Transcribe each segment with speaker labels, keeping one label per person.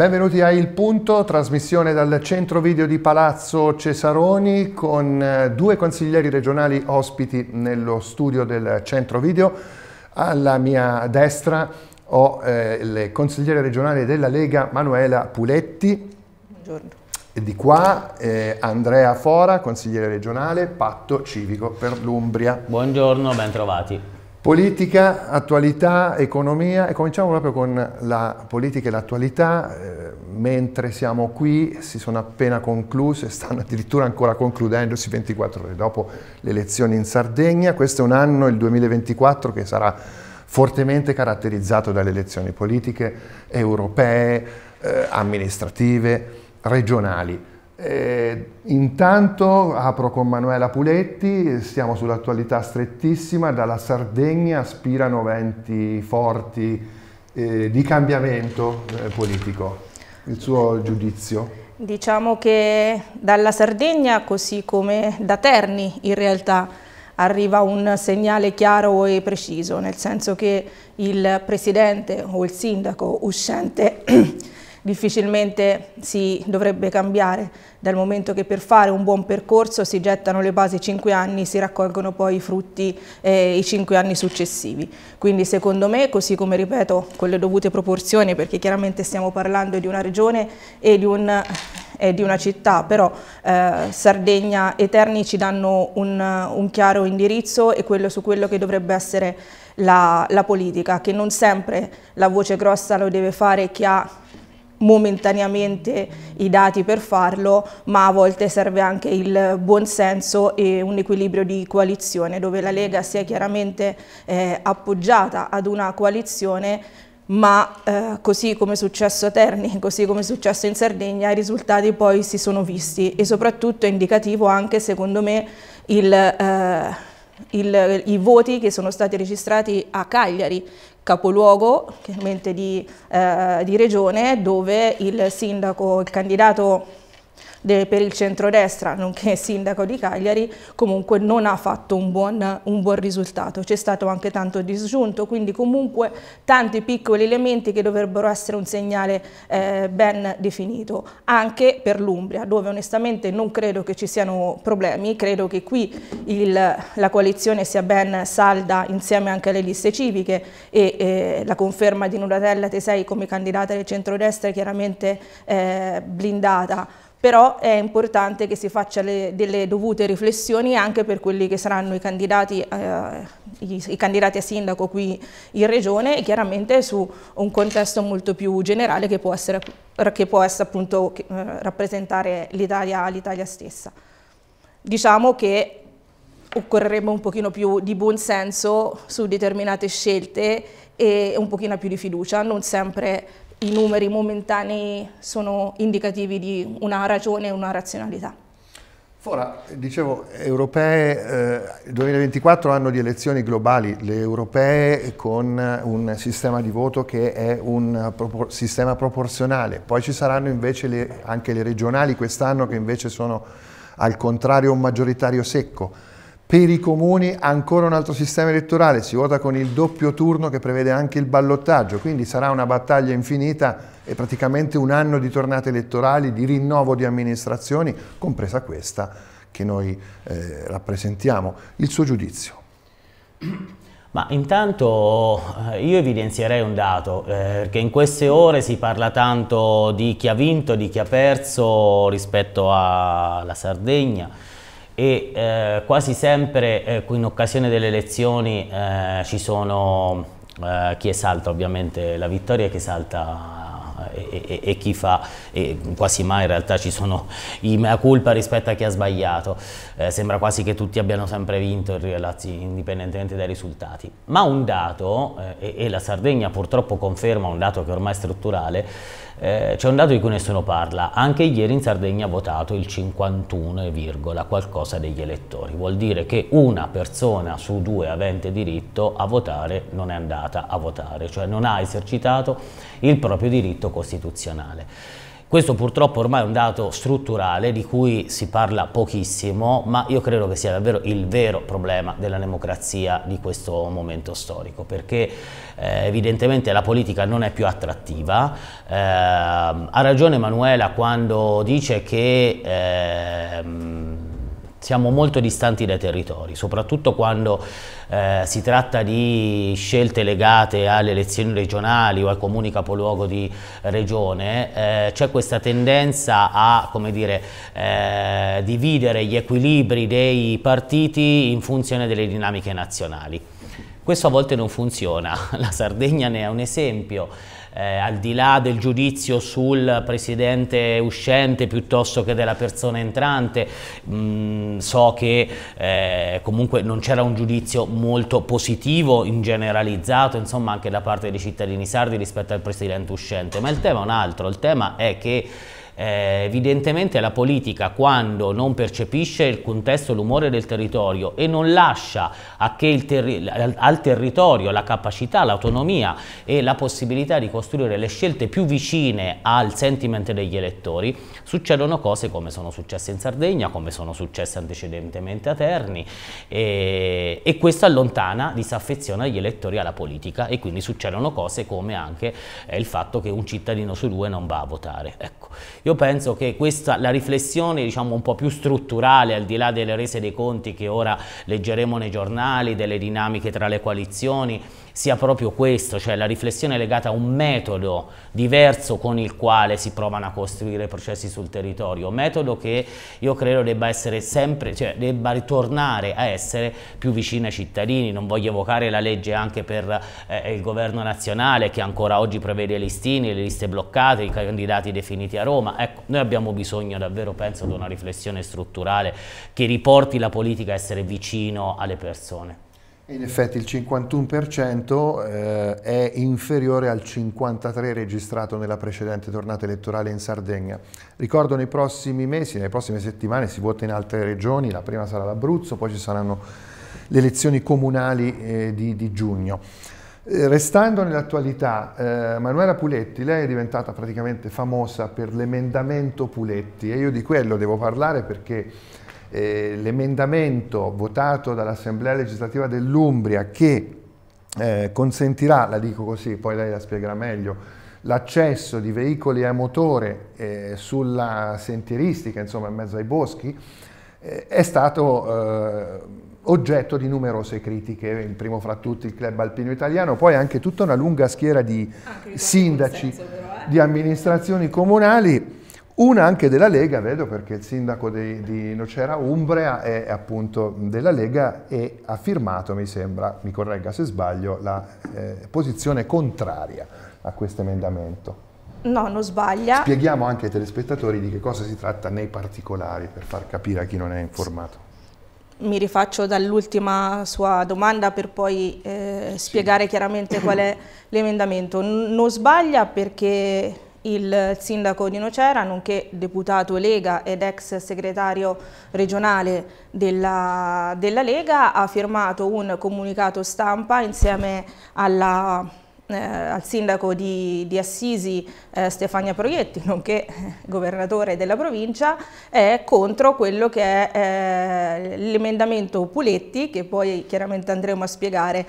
Speaker 1: Benvenuti a Il Punto, trasmissione dal centro video di Palazzo Cesaroni con eh, due consiglieri regionali ospiti nello studio del centro video. Alla mia destra ho eh, il consigliere regionale della Lega Manuela Puletti. Buongiorno. E di qua eh, Andrea Fora, consigliere regionale, patto civico per l'Umbria. Buongiorno, ben trovati. Politica, attualità, economia e cominciamo proprio con la politica e l'attualità. Eh, mentre siamo qui si sono appena concluse, stanno addirittura ancora concludendosi 24 ore dopo le elezioni in Sardegna. Questo è un anno, il 2024, che sarà fortemente caratterizzato dalle elezioni politiche europee, eh, amministrative, regionali. Eh, intanto apro con Manuela Puletti, siamo sull'attualità strettissima, dalla Sardegna aspirano venti forti eh, di cambiamento eh, politico. Il suo giudizio?
Speaker 2: Diciamo che dalla Sardegna, così come da Terni in realtà, arriva un segnale chiaro e preciso, nel senso che il presidente o il sindaco uscente difficilmente si dovrebbe cambiare dal momento che per fare un buon percorso si gettano le basi cinque anni, si raccolgono poi i frutti eh, i cinque anni successivi. Quindi secondo me, così come ripeto, con le dovute proporzioni, perché chiaramente stiamo parlando di una regione e di un di una città, però eh, Sardegna e Terni ci danno un, un chiaro indirizzo e quello su quello che dovrebbe essere la, la, politica, che non sempre la voce grossa lo deve fare chi ha momentaneamente i dati per farlo, ma a volte serve anche il buonsenso e un equilibrio di coalizione, dove la Lega si è chiaramente eh, appoggiata ad una coalizione, ma eh, così come è successo a Terni, così come è successo in Sardegna, i risultati poi si sono visti e soprattutto è indicativo anche, secondo me, il... Eh, il, i voti che sono stati registrati a Cagliari, capoluogo chiaramente di, eh, di regione dove il sindaco, il candidato de, per il centrodestra, nonché sindaco di Cagliari, comunque non ha fatto un buon, un buon risultato. C'è stato anche tanto disgiunto, quindi comunque tanti piccoli elementi che dovrebbero essere un segnale eh, ben definito. Anche per l'Umbria, dove onestamente non credo che ci siano problemi, credo che qui il, la coalizione sia ben salda insieme anche alle liste civiche e eh, la conferma di Nuratella Tesei come candidata del centrodestra è chiaramente eh, blindata però è importante che si faccia le, delle dovute riflessioni anche per quelli che saranno i candidati, eh, i, i candidati a sindaco qui in regione e chiaramente su un contesto molto più generale che può, essere, che può essere appunto eh, rappresentare l'Italia stessa. Diciamo che occorrerebbe un pochino più di buonsenso su determinate scelte e un pochino più di fiducia, non sempre i numeri momentanei sono indicativi di una ragione e una razionalità. Ora,
Speaker 1: dicevo, europee, eh, il eh, 2024 anno di elezioni globali, le europee con un sistema di voto che è un propor sistema proporzionale, poi ci saranno invece le, anche le regionali quest'anno che invece sono al contrario un maggioritario secco. Per i comuni ancora un altro sistema elettorale, si vota con il doppio turno che prevede anche il ballottaggio, quindi sarà una battaglia infinita e praticamente un anno di tornate elettorali, di rinnovo di amministrazioni, compresa questa che noi eh, rappresentiamo. Il suo giudizio? Ma intanto
Speaker 3: eh, io evidenzierei un dato, eh, perché in queste ore si parla tanto di chi ha vinto, di chi ha perso rispetto alla Sardegna e eh, quasi sempre eh, in occasione delle elezioni eh, ci sono eh, chi esalta ovviamente la vittoria e chi esalta eh, e, e, e, chi fa, e quasi mai in realtà ci sono i mea culpa rispetto a chi ha sbagliato, eh, sembra quasi che tutti abbiano sempre vinto indipendentemente dai risultati, ma un dato, e la Sardegna purtroppo conferma un dato che ormai è strutturale, eh, c'è un dato di cui nessuno parla, anche ieri in Sardegna ha votato il 51, qualcosa degli elettori, vuol dire che una persona su due avente diritto a votare non è andata a votare, cioè non ha esercitato il proprio diritto costituzionale. Questo purtroppo ormai è un dato strutturale di cui si parla pochissimo, ma io credo che sia davvero il vero problema della democrazia di questo momento storico, perché eh, evidentemente la politica non è più attrattiva. Eh, ha ragione Manuela quando dice che... Eh, siamo molto distanti dai territori, soprattutto quando eh, si tratta di scelte legate alle elezioni regionali o ai comuni capoluogo di regione, eh, c'è questa tendenza a dire, eh, dividere gli equilibri dei partiti in funzione delle dinamiche nazionali. Questo a volte non funziona, la Sardegna ne è un esempio eh, al di là del giudizio sul presidente uscente piuttosto che della persona entrante, mh, mm, so che eh, comunque non c'era un giudizio molto positivo in generalizzato, insomma anche da parte dei cittadini sardi rispetto al presidente uscente, ma il tema è un altro, il tema è che eh, evidentemente la politica quando non percepisce il contesto e l'umore del territorio e non lascia terri al territorio la capacità, l'autonomia e la possibilità di costruire le scelte più vicine al sentiment degli elettori, succedono cose come sono successe in Sardegna, come sono successe antecedentemente a Terni e, e questo allontana, disaffeziona gli elettori alla politica e quindi succedono cose come anche eh, il fatto che un cittadino su due non va a votare. Ecco. Io penso che questa, la riflessione diciamo, un po' più strutturale, al di là delle rese dei conti che ora leggeremo nei giornali, delle dinamiche tra le coalizioni, sia proprio questo, cioè la riflessione legata a un metodo diverso con il quale si provano a costruire processi sul territorio, un metodo che io credo debba essere sempre, cioè debba ritornare a essere più vicino ai cittadini, non voglio evocare la legge anche per eh, il governo nazionale che ancora oggi prevede listini, le liste bloccate, i candidati definiti a Roma, ecco, noi abbiamo bisogno davvero, penso, di una riflessione strutturale che riporti la politica a essere vicino alle persone.
Speaker 1: In effetti il 51% eh, è inferiore al 53% registrato nella precedente tornata elettorale in Sardegna. Ricordo nei prossimi mesi, nelle prossime settimane si vota in altre regioni, la prima sarà l'Abruzzo, poi ci saranno le elezioni comunali eh, di, di, giugno. Eh, restando nell'attualità, eh, Manuela Puletti, lei è diventata praticamente famosa per l'emendamento Puletti e io di quello devo parlare perché eh, l'emendamento votato dall'Assemblea legislativa dell'Umbria che eh, consentirà, la dico così, poi lei la spiegherà meglio, l'accesso di veicoli a motore eh, sulla sentieristica, insomma in mezzo ai boschi, eh, è stato eh, oggetto di numerose critiche, il primo fra tutti il club alpino italiano, poi anche tutta una lunga schiera di sindaci, senso, però, eh. di amministrazioni comunali una anche della Lega, vedo perché il sindaco di, di Nocera Umbria è appunto della Lega e ha firmato, mi sembra, mi corregga se sbaglio, la eh, posizione contraria a questo emendamento.
Speaker 2: No, non sbaglia. Spieghiamo
Speaker 1: anche ai telespettatori di che cosa si tratta nei particolari per far capire a chi non è informato.
Speaker 2: Mi rifaccio dall'ultima sua domanda per poi eh, spiegare sì. chiaramente qual è l'emendamento. Non sbaglia perché il sindaco di Nocera, nonché deputato Lega ed ex segretario regionale della, della Lega, ha firmato un comunicato stampa insieme alla eh, al sindaco di, di Assisi eh, Stefania Proietti, nonché eh, governatore della provincia, è contro quello che è eh, l'emendamento Puletti, che poi chiaramente andremo a spiegare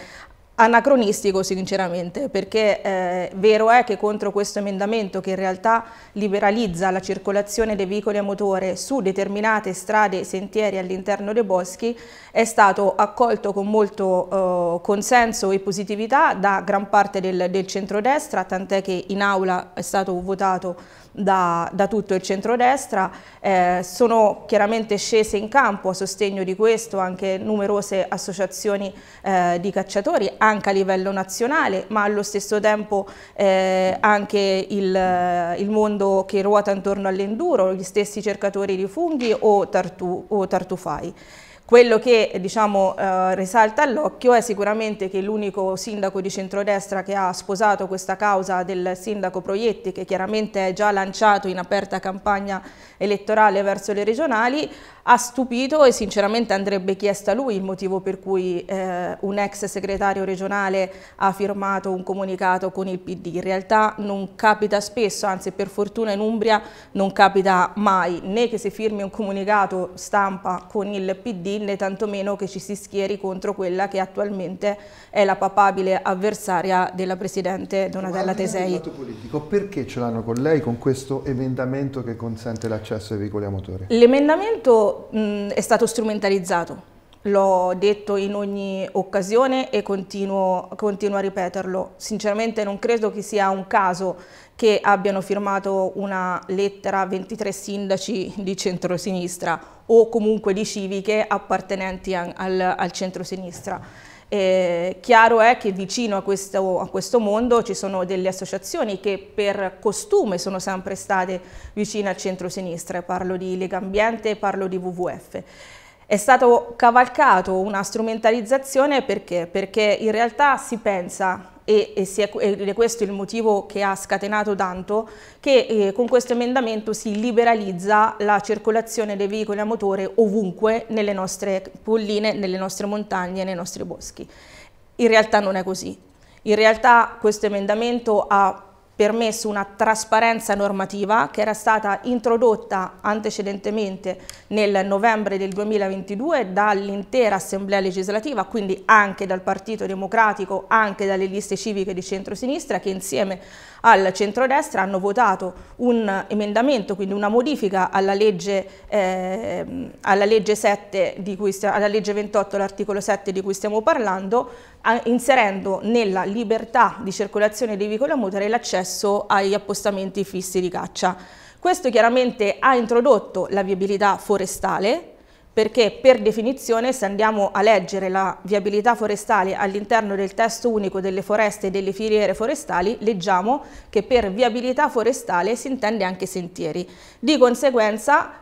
Speaker 2: anacronistico sinceramente perché eh, vero è che contro questo emendamento che in realtà liberalizza la circolazione dei veicoli a motore su determinate strade e sentieri all'interno dei boschi è stato accolto con molto eh, consenso e positività da gran parte del, del centrodestra tant'è che in aula è stato votato da, da tutto il centrodestra. Eh, sono chiaramente scese in campo a sostegno di questo anche numerose associazioni eh, di cacciatori, anche a livello nazionale, ma allo stesso tempo eh, anche il, il, mondo che ruota intorno all'enduro, gli stessi cercatori di funghi o, tartu, o tartufai. Quello che diciamo, eh, risalta all'occhio è sicuramente che l'unico sindaco di centrodestra che ha sposato questa causa del sindaco Proietti, che chiaramente è già lanciato in aperta campagna elettorale verso le regionali, ha stupito e sinceramente andrebbe chiesto a lui il motivo per cui eh, un ex segretario regionale ha firmato un comunicato con il PD. In realtà non capita spesso, anzi per fortuna in Umbria non capita mai, né che si firmi un comunicato stampa con il PD né tantomeno che ci si schieri contro quella che attualmente è la papabile avversaria della Presidente Donatella Tesei. Politico,
Speaker 1: perché ce l'hanno con lei con questo emendamento che consente l'accesso ai veicoli a motore?
Speaker 2: L'emendamento è stato strumentalizzato, l'ho detto in ogni occasione e continuo, continuo, a ripeterlo. Sinceramente non credo che sia un caso che abbiano firmato una lettera 23 sindaci di centrosinistra o comunque di civiche appartenenti al, al, centrosinistra. Eh, chiaro è che vicino a questo, a questo, mondo ci sono delle associazioni che per costume sono sempre state vicine al centrosinistra, parlo di Lega Ambiente, parlo di WWF. È stato cavalcato una strumentalizzazione perché? Perché in realtà si pensa e, e, è, ed è questo il motivo che ha scatenato tanto, che eh, con questo emendamento si liberalizza la circolazione dei veicoli a motore ovunque nelle nostre colline, nelle nostre montagne, nei nostri boschi. In realtà non è così. In realtà questo emendamento ha permesso una trasparenza normativa che era stata introdotta antecedentemente nel novembre del 2022 dall'intera assemblea legislativa, quindi anche dal Partito Democratico, anche dalle liste civiche di centrosinistra che insieme al centrodestra hanno votato un emendamento, quindi una modifica alla legge, eh, alla legge, 7 di cui, alla legge 28, l'articolo 7 di cui stiamo parlando, inserendo nella libertà di circolazione dei veicoli a motore l'accesso agli appostamenti fissi di caccia. Questo chiaramente ha introdotto la viabilità forestale, perché per definizione se andiamo a leggere la viabilità forestale all'interno del testo unico delle foreste e delle filiere forestali, leggiamo che per viabilità forestale si intende anche sentieri. Di conseguenza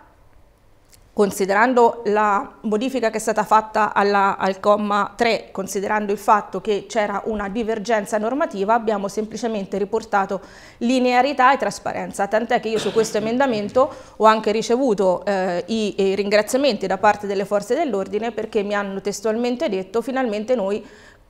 Speaker 2: considerando la modifica che è stata fatta alla, al comma 3, considerando il fatto che c'era una divergenza normativa, abbiamo semplicemente riportato linearità e trasparenza, tant'è che io su questo emendamento ho anche ricevuto eh, i, i ringraziamenti da parte delle forze dell'ordine perché mi hanno testualmente detto finalmente noi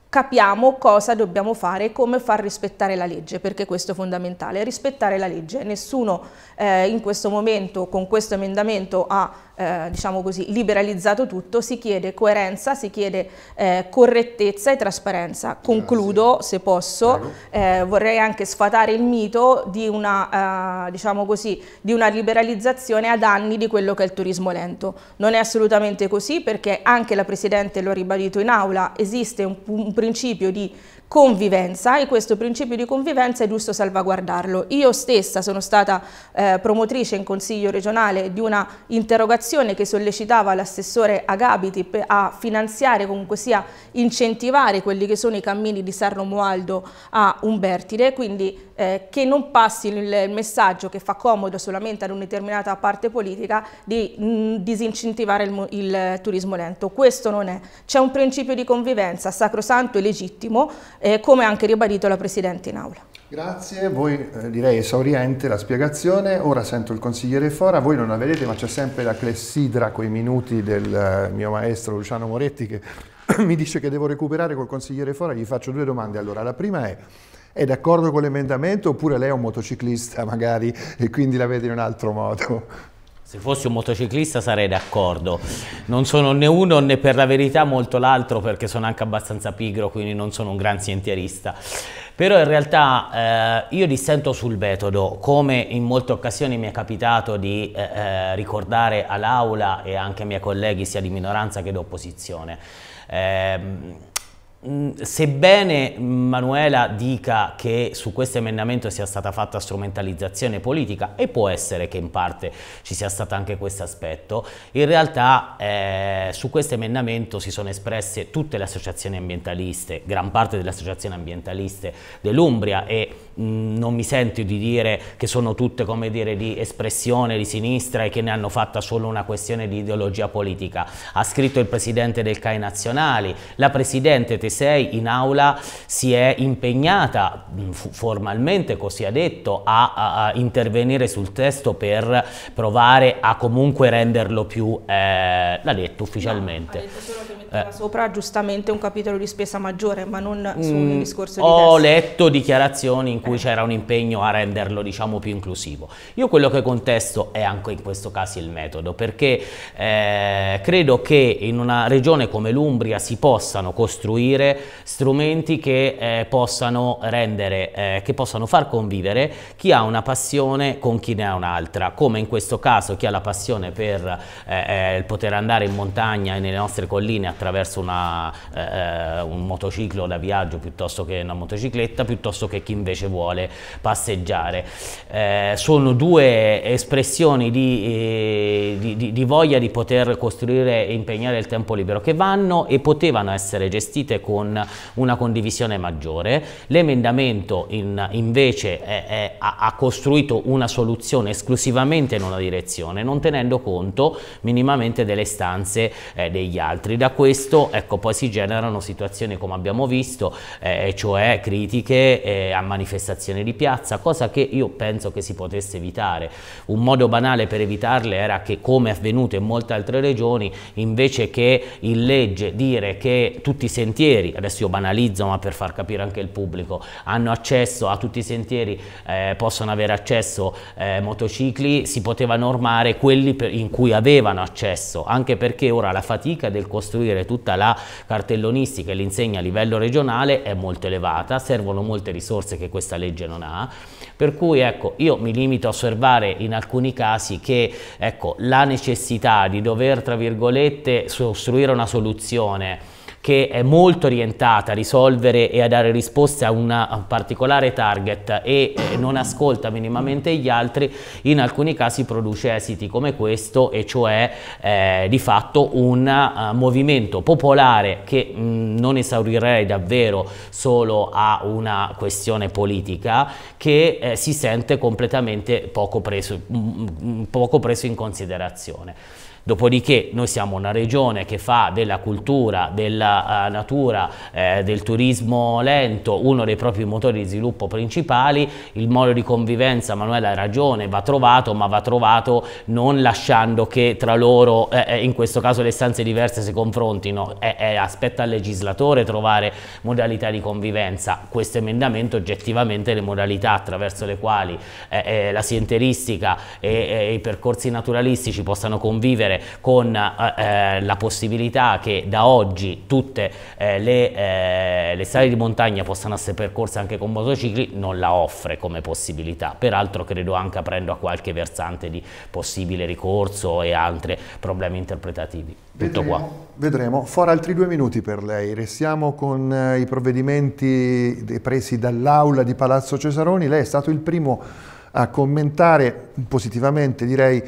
Speaker 2: capiamo cosa dobbiamo fare e come far rispettare la legge, perché questo è fondamentale, rispettare la legge. Nessuno eh, in questo momento con questo emendamento ha eh, diciamo così, liberalizzato tutto, si chiede coerenza, si chiede eh, correttezza e trasparenza. Concludo, Grazie. se posso, eh, vorrei anche sfatare il mito di una, eh, diciamo così, di una liberalizzazione a danni di quello che è il turismo lento. Non è assolutamente così perché anche la Presidente lo ha ribadito in aula, esiste un, un principio di convivenza e questo principio di convivenza è giusto salvaguardarlo. Io stessa sono stata eh, promotrice in Consiglio regionale di una interrogazione che sollecitava l'assessore Agabiti a finanziare, comunque sia incentivare quelli che sono i cammini di San Romualdo a Umbertide, quindi eh, che non passi il messaggio che fa comodo solamente ad una determinata parte politica di mh, mm, disincentivare il, il turismo lento. Questo non è. C'è un principio di convivenza sacrosanto e legittimo eh, come ha anche ribadito la Presidente in aula.
Speaker 1: Grazie, voi eh, direi esauriente la spiegazione, ora sento il consigliere Fora, voi non la vedete ma c'è sempre la clessidra con minuti del eh, mio maestro Luciano Moretti che mi dice che devo recuperare col consigliere Fora, gli faccio due domande. Allora, la prima è, è d'accordo con l'emendamento oppure lei è un motociclista magari e quindi la vede in un altro modo?
Speaker 3: Se fossi un motociclista sarei d'accordo, non sono né uno né per la verità molto l'altro perché sono anche abbastanza pigro, quindi non sono un gran sentierista. Però in realtà eh, io dissento sul metodo, come in molte occasioni mi è capitato di eh, eh ricordare all'aula e anche ai miei colleghi sia di minoranza che di opposizione. Eh, Mm, sebbene Manuela dica che su questo emendamento sia stata fatta strumentalizzazione politica, e può essere che in parte ci sia stato anche questo aspetto, in realtà eh, su questo emendamento si sono espresse tutte le associazioni ambientaliste, gran parte delle associazioni ambientaliste dell'Umbria e mm, non mi sento di dire che sono tutte come dire di espressione di sinistra e che ne hanno fatta solo una questione di ideologia politica. Ha scritto il presidente del CAI Nazionali, la presidente 2006 in aula si è impegnata mm, formalmente, così ha detto, a, a, a intervenire sul testo per provare a comunque renderlo più, eh, l'ha detto ufficialmente. No, ha detto solo che metteva eh.
Speaker 2: sopra giustamente un capitolo di spesa maggiore, ma non mm, sul mm, discorso di Ho testo. letto
Speaker 3: dichiarazioni in cui eh. c'era un impegno a renderlo diciamo più inclusivo. Io quello che contesto è anche in questo caso il metodo, perché eh, credo che in una regione come l'Umbria si possano costruire costruire strumenti che eh, possano rendere, eh, che possano far convivere chi ha una passione con chi ne ha un'altra, come in questo caso chi ha la passione per eh, eh poter andare in montagna e nelle nostre colline attraverso una, eh, eh, un motociclo da viaggio piuttosto che una motocicletta, piuttosto che chi invece vuole passeggiare. sono due espressioni di, di, di, di voglia di poter costruire e impegnare il tempo libero che vanno e potevano essere gestite con con una condivisione maggiore. L'emendamento in, invece è, è, ha costruito una soluzione esclusivamente in una direzione, non tenendo conto minimamente delle stanze eh, degli altri. Da questo ecco, poi si generano situazioni come abbiamo visto, eh, cioè critiche eh, a manifestazioni di piazza, cosa che io penso che si potesse evitare. Un modo banale per evitarle era che, come è avvenuto in molte altre regioni, invece che in legge dire che tutti i sentieri sentieri, adesso io banalizzo ma per far capire anche il pubblico, hanno accesso a tutti i sentieri, eh, possono avere accesso eh, motocicli, si poteva normare quelli per, in cui avevano accesso, anche perché ora la fatica del costruire tutta la cartellonistica e l'insegna a livello regionale è molto elevata, servono molte risorse che questa legge non ha, per cui ecco io mi limito a osservare in alcuni casi che ecco, la necessità di dover tra virgolette costruire una soluzione che è molto orientata a risolvere e a dare risposte a, una, a un particolare target e eh, non ascolta minimamente gli altri, in alcuni casi produce esiti come questo, e cioè eh, di fatto un uh, movimento popolare che mh, mm, non esaurirei davvero solo a una questione politica, che eh, si sente completamente poco preso, mh, mm, mm, poco preso in considerazione. Dopodiché noi siamo una regione che fa della cultura, della eh, natura eh, del turismo lento uno dei propri motori di sviluppo principali, il modo di convivenza, Manuela ha ragione, va trovato, ma va trovato non lasciando che tra loro, eh, eh in questo caso le stanze diverse si confrontino, eh, aspetta al legislatore trovare modalità di convivenza. Questo emendamento oggettivamente le modalità attraverso le quali eh, la sienteristica e, e i percorsi naturalistici possano convivere con la possibilità che da oggi tutti tutte eh, le, eh, le, strade di montagna possano essere percorse anche con motocicli non la offre come possibilità, peraltro credo anche aprendo a qualche versante di possibile ricorso e altri problemi interpretativi. Tutto vedremo, qua.
Speaker 1: Vedremo, fuori altri due minuti per lei, restiamo con eh, i provvedimenti presi dall'aula di Palazzo Cesaroni, lei è stato il primo a commentare positivamente direi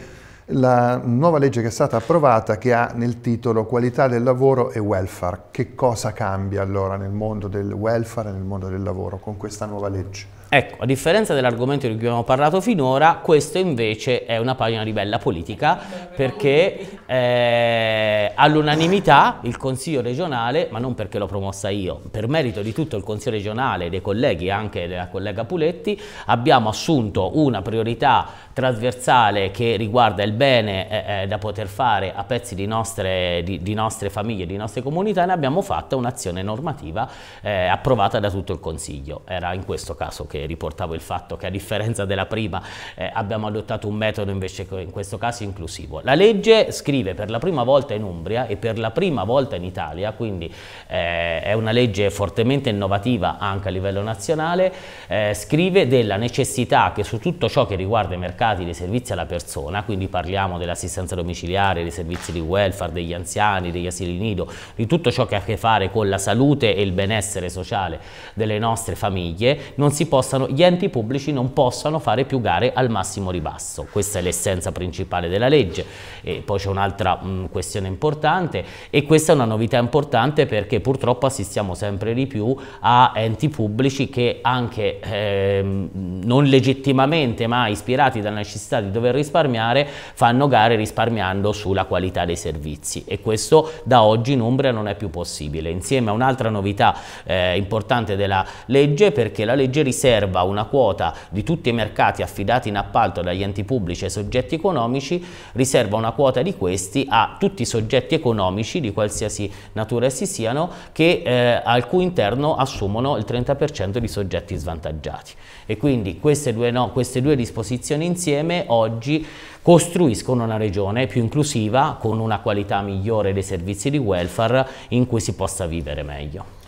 Speaker 1: la nuova legge che è stata approvata che ha nel titolo qualità del lavoro e welfare. Che cosa cambia allora nel mondo del welfare e nel mondo del lavoro con questa nuova legge?
Speaker 3: Ecco, a differenza dell'argomento di cui abbiamo parlato finora, questo invece è una pagina di bella politica perché eh, all'unanimità il Consiglio regionale, ma non perché l'ho promossa io, per merito di tutto il Consiglio regionale, dei colleghi e anche della collega Puletti, abbiamo assunto una priorità trasversale che riguarda il bene eh, eh, da poter fare a pezzi di nostre, di, di nostre famiglie, di nostre comunità, ne abbiamo fatta un'azione normativa eh, approvata da tutto il Consiglio. Era in questo caso che riportavo il fatto che a differenza della prima eh, abbiamo adottato un metodo invece in questo caso inclusivo. La legge scrive per la prima volta in Umbria e per la prima volta in Italia, quindi eh, è una legge fortemente innovativa anche a livello nazionale, eh, scrive della necessità che su tutto ciò che riguarda i mercati dei servizi alla persona, quindi parliamo dell'assistenza domiciliare, dei servizi di welfare, degli anziani, degli asili nido, di tutto ciò che ha a che fare con la salute e il benessere sociale delle nostre famiglie, non si possa possano, gli enti pubblici non possano fare più gare al massimo ribasso. Questa è l'essenza principale della legge. E poi c'è un'altra mm, questione importante e questa è una novità importante perché purtroppo assistiamo sempre di più a enti pubblici che anche ehm, non legittimamente ma ispirati dalla necessità di dover risparmiare fanno gare risparmiando sulla qualità dei servizi e questo da oggi in Umbria non è più possibile. Insieme a un'altra novità eh, importante della legge perché la legge riserva riserva una quota di tutti i mercati affidati in appalto dagli enti pubblici ai soggetti economici, riserva una quota di questi a tutti i soggetti economici di qualsiasi natura essi siano che eh, al cui interno assumono il 30% di soggetti svantaggiati. E quindi queste due, no, queste due disposizioni insieme oggi costruiscono una regione più inclusiva con una qualità migliore dei servizi di welfare in cui si possa vivere meglio.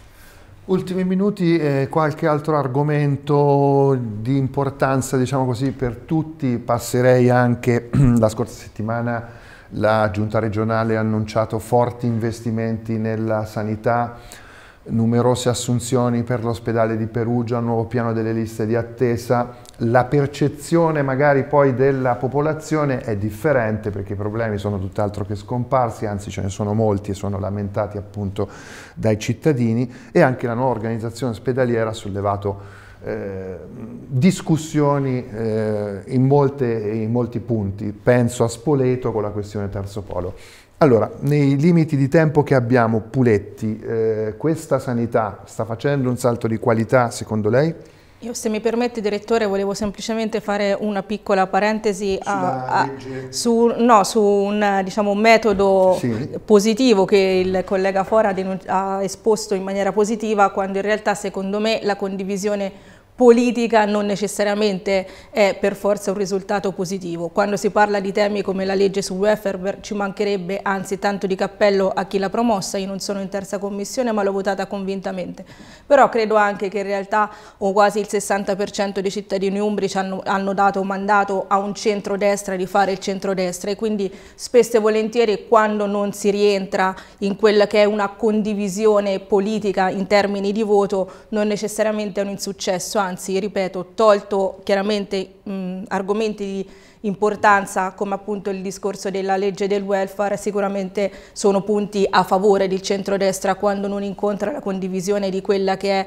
Speaker 1: Ultimi minuti, eh, qualche altro argomento di importanza diciamo così, per tutti. Passerei anche la scorsa settimana la giunta regionale ha annunciato forti investimenti nella sanità numerose assunzioni per l'ospedale di Perugia, un nuovo piano delle liste di attesa. La percezione magari poi della popolazione è differente perché i problemi sono tutt'altro che scomparsi, anzi ce ne sono molti e sono lamentati appunto dai cittadini e anche la nuova organizzazione ospedaliera ha sollevato eh, discussioni eh, in, molte, in molti punti, penso a Spoleto con la questione terzo polo. Allora, nei limiti di tempo che abbiamo, Puletti, eh, questa sanità sta facendo un salto di qualità secondo lei?
Speaker 2: Io, se mi permette direttore volevo semplicemente fare una piccola parentesi a, a, su, no, su, un diciamo, metodo sì. positivo che il collega Fora ha esposto in maniera positiva quando in realtà secondo me la condivisione politica non necessariamente è per forza un risultato positivo. Quando si parla di temi come la legge sul welfare ci mancherebbe anzi tanto di cappello a chi l'ha promossa, io non sono in terza commissione ma l'ho votata convintamente, però credo anche che in realtà quasi il 60% dei cittadini umbri ci hanno, hanno dato mandato a un centrodestra di fare il centrodestra e quindi spesso e volentieri quando non si rientra in quella che è una condivisione politica in termini di voto non necessariamente è un insuccesso, anzi, ripeto, tolto chiaramente mh, argomenti di importanza come appunto il discorso della legge del welfare, sicuramente sono punti a favore del centrodestra quando non incontra la condivisione di quella che è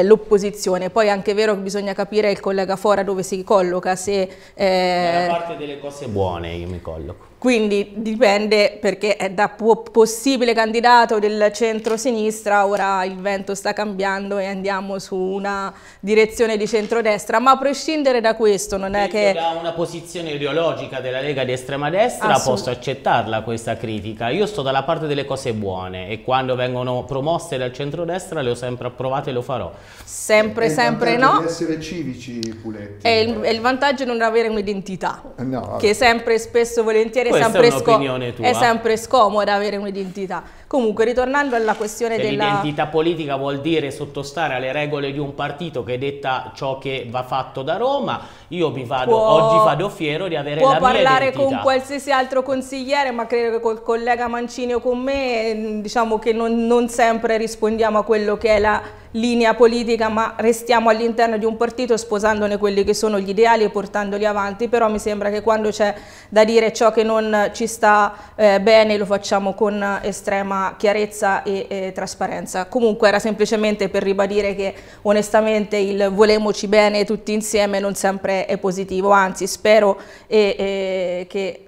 Speaker 2: eh, l'opposizione. Poi è anche vero che bisogna capire il collega Fora dove si colloca. Se, eh... Nella
Speaker 3: parte delle cose buone io mi colloco.
Speaker 2: Quindi dipende perché è da possibile candidato del centro-sinistra, ora il vento sta cambiando e andiamo su una direzione di centrodestra, ma a prescindere da questo non è che... Da
Speaker 3: una posizione ideologica della Lega di estrema destra posso accettarla questa critica, io sto dalla parte delle cose buone e quando vengono promosse dal centrodestra le ho sempre approvate e lo farò.
Speaker 2: Sempre, e sempre no. Di essere
Speaker 1: civici, Puletti.
Speaker 2: È il, è il vantaggio di non avere un'identità, eh, no, che sempre spesso volentieri è sempre, è sempre, scomoda avere un'identità. Comunque, ritornando alla questione Se della... L'identità
Speaker 3: politica vuol dire sottostare alle regole di un partito che detta ciò che va fatto da Roma. Io mi vado, può, oggi vado fiero di avere la mia identità. Può parlare con
Speaker 2: qualsiasi altro consigliere, ma credo che col collega Mancini o con me, mm, diciamo che non, non sempre rispondiamo a quello che è la linea politica, ma restiamo all'interno di un partito sposandone quelli che sono gli ideali e portandoli avanti, però mi sembra che quando c'è da dire ciò che non ci sta eh, bene lo facciamo con estrema chiarezza e, e, trasparenza. Comunque era semplicemente per ribadire che onestamente il volemoci bene tutti insieme non sempre è positivo, anzi spero e, e, che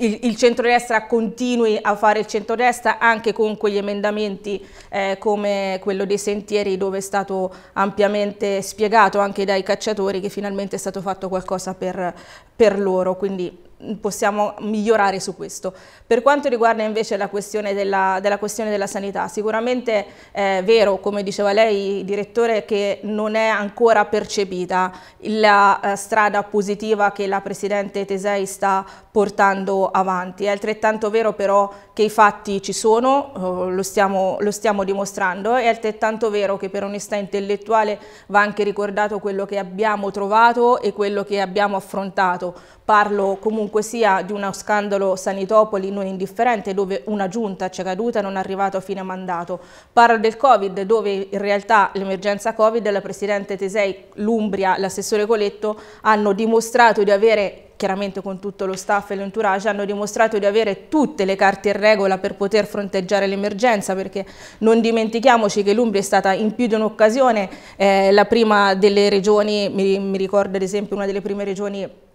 Speaker 2: il, il centrodestra continui a fare il centrodestra anche con quegli emendamenti eh, come quello dei sentieri dove è stato ampiamente spiegato anche dai cacciatori che finalmente è stato fatto qualcosa per, per loro. Quindi possiamo migliorare su questo. Per quanto riguarda invece la questione della, della, questione della sanità, sicuramente è vero, come diceva lei, direttore, che non è ancora percepita la eh, strada positiva che la Presidente Tesei sta portando avanti. È altrettanto vero però che i fatti ci sono, eh, lo stiamo, lo stiamo dimostrando, è altrettanto vero che per onestà intellettuale va anche ricordato quello che abbiamo trovato e quello che abbiamo affrontato. Parlo comunque sia di uno scandalo Sanitopoli non indifferente dove una giunta c'è caduta e non è arrivato a fine mandato. Parlo del Covid dove in realtà l'emergenza Covid, la Presidente Tesei, l'Umbria, l'assessore Coletto hanno dimostrato di avere chiaramente con tutto lo staff e l'entourage, hanno dimostrato di avere tutte le carte in regola per poter fronteggiare l'emergenza, perché non dimentichiamoci che l'Umbria è stata in più di un'occasione eh, la prima delle regioni, mi, mi ricordo ad esempio una delle prime regioni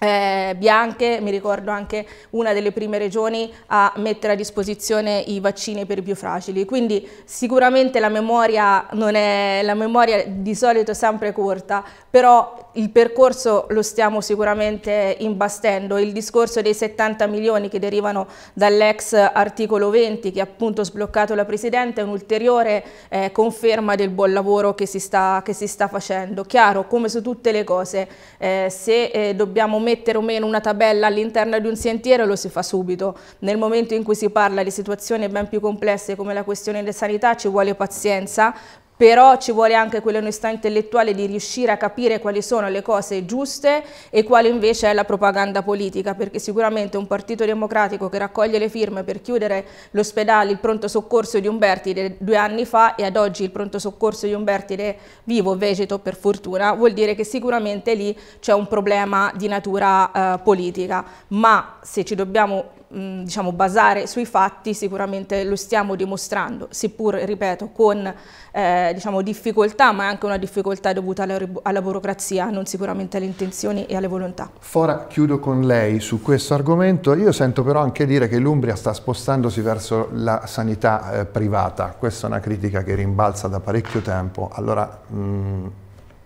Speaker 2: eh, bianche, mi ricordo anche una delle prime regioni a mettere a disposizione i vaccini per i più fragili, quindi sicuramente la memoria, non è, la memoria di solito è sempre corta, però il percorso lo stiamo sicuramente imbastendo, il discorso dei 70 milioni che derivano dall'ex articolo 20 che ha appunto sbloccato la Presidente è un'ulteriore eh, conferma del buon lavoro che si, sta, che si, sta, facendo. Chiaro, come su tutte le cose, eh, se eh, dobbiamo mettere o meno una tabella all'interno di un sentiero lo si fa subito. Nel momento in cui si parla di situazioni ben più complesse come la questione della sanità ci vuole pazienza però ci vuole anche quell'onestà intellettuale di riuscire a capire quali sono le cose giuste e quale invece è la propaganda politica, perché sicuramente un partito democratico che raccoglie le firme per chiudere l'ospedale, il pronto soccorso di Umbertide due anni fa e ad oggi il pronto soccorso di Umbertide vivo, vegeto per fortuna, vuol dire che sicuramente lì c'è un problema di natura eh, politica, ma se ci dobbiamo Mm, diciamo, basare sui fatti sicuramente lo stiamo dimostrando, seppur, ripeto, con eh, diciamo, difficoltà, ma anche una difficoltà dovuta alla, alla, burocrazia, non sicuramente alle intenzioni e alle volontà.
Speaker 1: Fora, chiudo con lei su questo argomento. Io sento però anche dire che l'Umbria sta spostandosi verso la sanità eh, privata. Questa è una critica che rimbalza da parecchio tempo. Allora, mh, mm,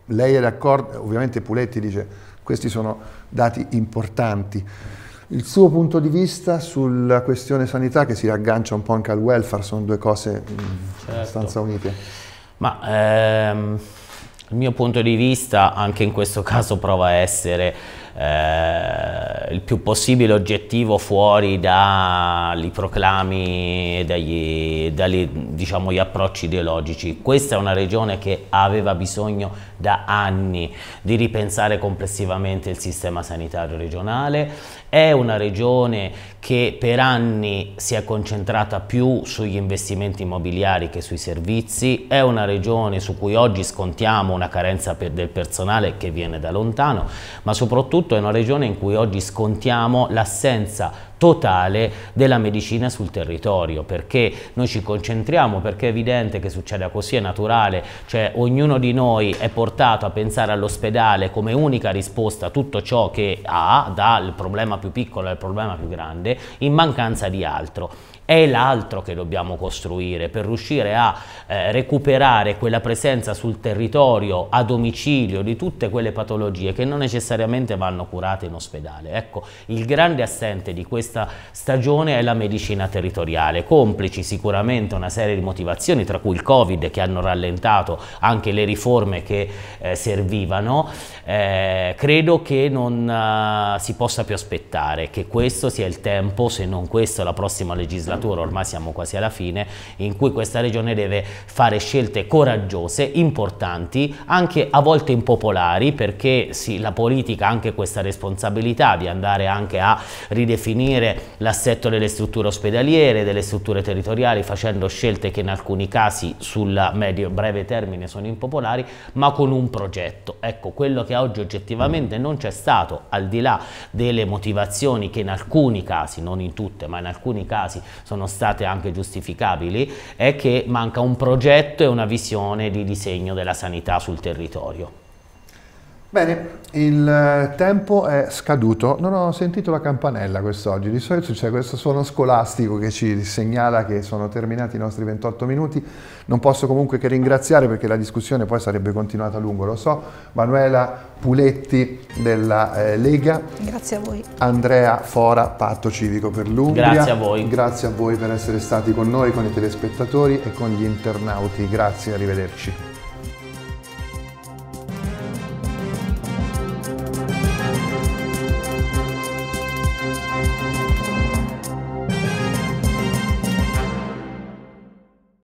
Speaker 1: lei è d'accordo? Ovviamente Puletti dice questi sono dati importanti il suo punto di vista sulla questione sanità che si raggancia un po' anche al welfare, sono due cose mm, mm, certo. abbastanza unite.
Speaker 3: Ma ehm, il mio punto di vista anche in questo caso prova a essere eh, il più possibile oggettivo fuori dai proclami e dagli, dagli diciamo, approcci ideologici. Questa è una regione che aveva bisogno da anni di ripensare complessivamente il sistema sanitario regionale, è una regione che per anni si è concentrata più sugli investimenti immobiliari che sui servizi, è una regione su cui oggi scontiamo una carenza per del personale che viene da lontano, ma soprattutto soprattutto in una regione in cui oggi scontiamo l'assenza totale della medicina sul territorio, perché noi ci concentriamo, perché è evidente che succeda così, è naturale, cioè ognuno di noi è portato a pensare all'ospedale come unica risposta a tutto ciò che ha, dal problema più piccolo al problema più grande, in mancanza di altro è l'altro che dobbiamo costruire per riuscire a eh, recuperare quella presenza sul territorio a domicilio di tutte quelle patologie che non necessariamente vanno curate in ospedale. Ecco, il grande assente di questa stagione è la medicina territoriale, complici sicuramente una serie di motivazioni tra cui il Covid che hanno rallentato anche le riforme che eh, servivano, eh, credo che non eh, si possa più aspettare che questo sia il tempo, se non questo la prossima legislazione legislatura, ormai siamo quasi alla fine, in cui questa regione deve fare scelte coraggiose, importanti, anche a volte impopolari, perché sì, la politica ha anche questa responsabilità di andare anche a ridefinire l'assetto delle strutture ospedaliere, delle strutture territoriali, facendo scelte che in alcuni casi sul medio breve termine sono impopolari, ma con un progetto. Ecco, quello che oggi oggettivamente non c'è stato, al di là delle motivazioni che in alcuni casi, non in tutte, ma in alcuni casi sono state anche giustificabili, è che manca un progetto e una visione di disegno della sanità sul territorio.
Speaker 1: Bene, il eh, tempo è scaduto. Non ho sentito la campanella quest'oggi. Di solito c'è questo suono scolastico che ci segnala che sono terminati i nostri 28 minuti. Non posso comunque che ringraziare perché la discussione poi sarebbe continuata a lungo, lo so. Manuela Puletti della eh, Lega. Grazie a voi. Andrea Fora, Patto Civico per l'Umbria. Grazie a voi. Grazie a voi per essere stati con noi, con i telespettatori e con gli internauti. Grazie, arrivederci.